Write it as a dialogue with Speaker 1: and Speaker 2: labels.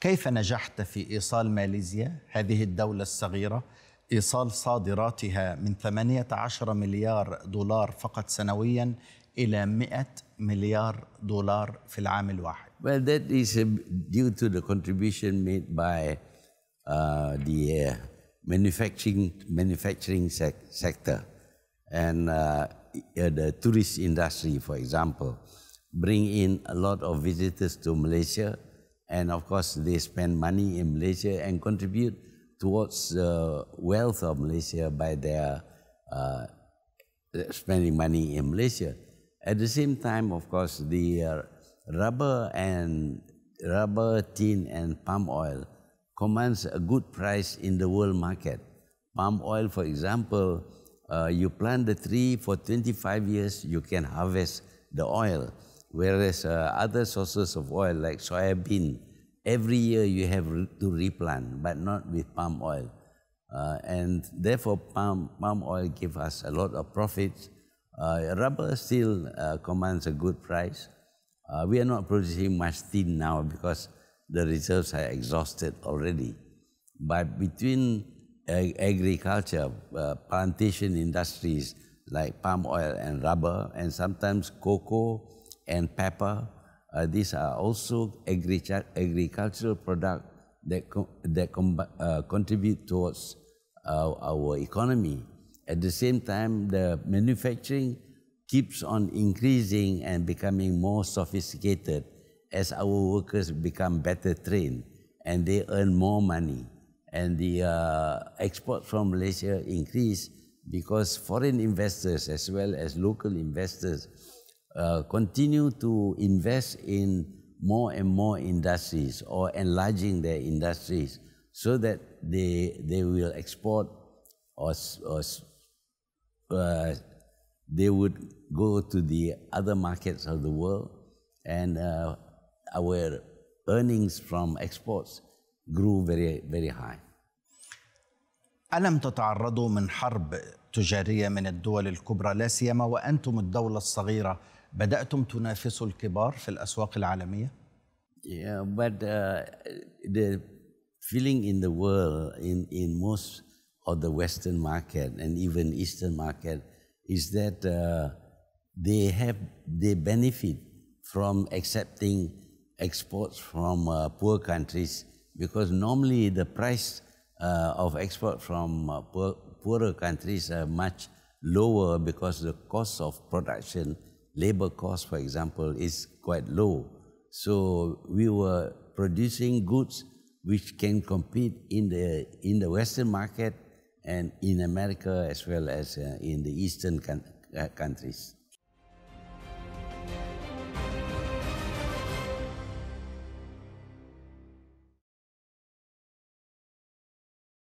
Speaker 1: كيف نجحت في إيصال ماليزيا هذه الدولة الصغيرة إيصال صادراتها من 18 مليار دولار فقط سنويا إلى 100 مليار دولار في العام الواحد.
Speaker 2: Well, that is due to the contribution made by uh, the uh, manufacturing manufacturing sec sector and uh, the tourist industry, for example, bring in a lot of visitors to Malaysia And of course, they spend money in Malaysia and contribute towards the wealth of Malaysia by their uh, spending money in Malaysia. At the same time, of course, the uh, rubber and rubber, tin, and palm oil commands a good price in the world market. Palm oil, for example, uh, you plant the tree for 25 years, you can harvest the oil. Whereas uh, other sources of oil, like soybean, every year you have to replant, but not with palm oil. Uh, and therefore, palm, palm oil gives us a lot of profits. Uh, rubber still uh, commands a good price. Uh, we are not producing much tin now because the reserves are exhausted already. But between ag agriculture, uh, plantation industries like palm oil and rubber, and sometimes cocoa and pepper, uh, these are also agri agricultural products that, co that uh, contribute towards uh, our economy. At the same time, the manufacturing keeps on increasing and becoming more sophisticated as our workers become better trained and they earn more money. And the uh, export from Malaysia increase because foreign investors as well as local investors uh, continue to invest in more and more industries or enlarging their industries so that they, they will export or, or uh, they would go to the other markets of the world and uh, our earnings
Speaker 1: from exports grew very, very high. ألم تتعرضوا من حرب تجارية من الدول الكبرى لا سيما وأنتم الدولة الصغيرة بدأتم تنافسوا الكبار في الأسواق العالمية؟ Yeah, but
Speaker 2: uh, the feeling in the world, in, in most of the Western market and even Eastern market, is that uh, they have they benefit from accepting exports from uh, poor countries because normally the price uh, of export from uh, poor, poorer countries are much lower because the cost of production labor cost, for example, is quite low. So we were producing goods which can compete in the, in the Western market and in America as well as uh, in the Eastern uh, countries.